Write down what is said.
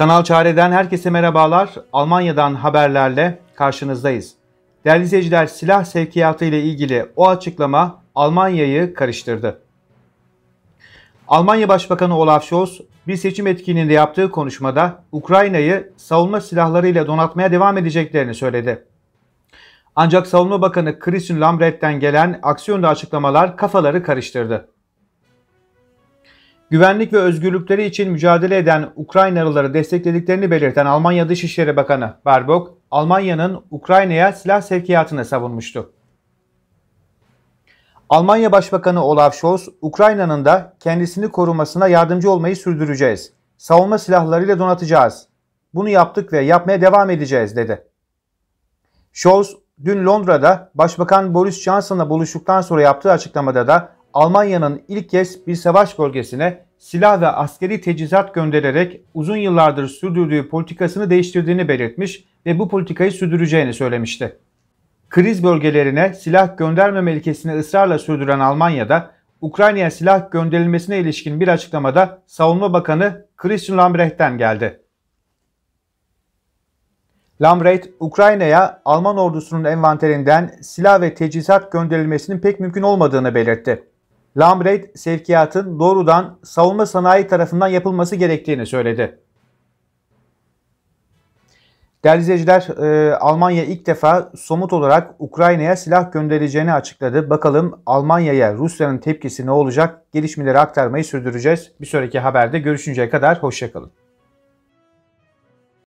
Kanal Çare'den herkese merhabalar. Almanya'dan haberlerle karşınızdayız. Değerli izleyiciler silah sevkiyatı ile ilgili o açıklama Almanya'yı karıştırdı. Almanya Başbakanı Olaf Scholz bir seçim etkinliğinde yaptığı konuşmada Ukrayna'yı savunma silahlarıyla donatmaya devam edeceklerini söyledi. Ancak Savunma Bakanı Christian Lambrecht'ten gelen aksiyonda açıklamalar kafaları karıştırdı güvenlik ve özgürlükleri için mücadele eden Ukraynalıları desteklediklerini belirten Almanya Dışişleri Bakanı Barbok, Almanya'nın Ukrayna'ya silah sevkiyatını savunmuştu. Almanya Başbakanı Olaf Scholz, Ukrayna'nın da kendisini korumasına yardımcı olmayı sürdüreceğiz. Savunma silahlarıyla donatacağız. Bunu yaptık ve yapmaya devam edeceğiz dedi. Scholz dün Londra'da Başbakan Boris Johnson'la buluştuktan sonra yaptığı açıklamada da Almanya'nın ilk kez bir savaş bölgesine silah ve askeri tecizat göndererek uzun yıllardır sürdürdüğü politikasını değiştirdiğini belirtmiş ve bu politikayı sürdüreceğini söylemişti. Kriz bölgelerine silah göndermeme ilkesini ısrarla sürdüren Almanya'da Ukrayna'ya silah gönderilmesine ilişkin bir açıklamada Savunma Bakanı Christian Lambrecht'ten geldi. Lambrecht, Ukrayna'ya Alman ordusunun envanterinden silah ve tecizat gönderilmesinin pek mümkün olmadığını belirtti. Lambreit sevkiyatın doğrudan savunma sanayi tarafından yapılması gerektiğini söyledi. Değerli izleyiciler, e, Almanya ilk defa somut olarak Ukrayna'ya silah göndereceğini açıkladı. Bakalım Almanya'ya Rusya'nın tepkisi ne olacak? Gelişmeleri aktarmayı sürdüreceğiz. Bir sonraki haberde görüşünceye kadar hoşçakalın.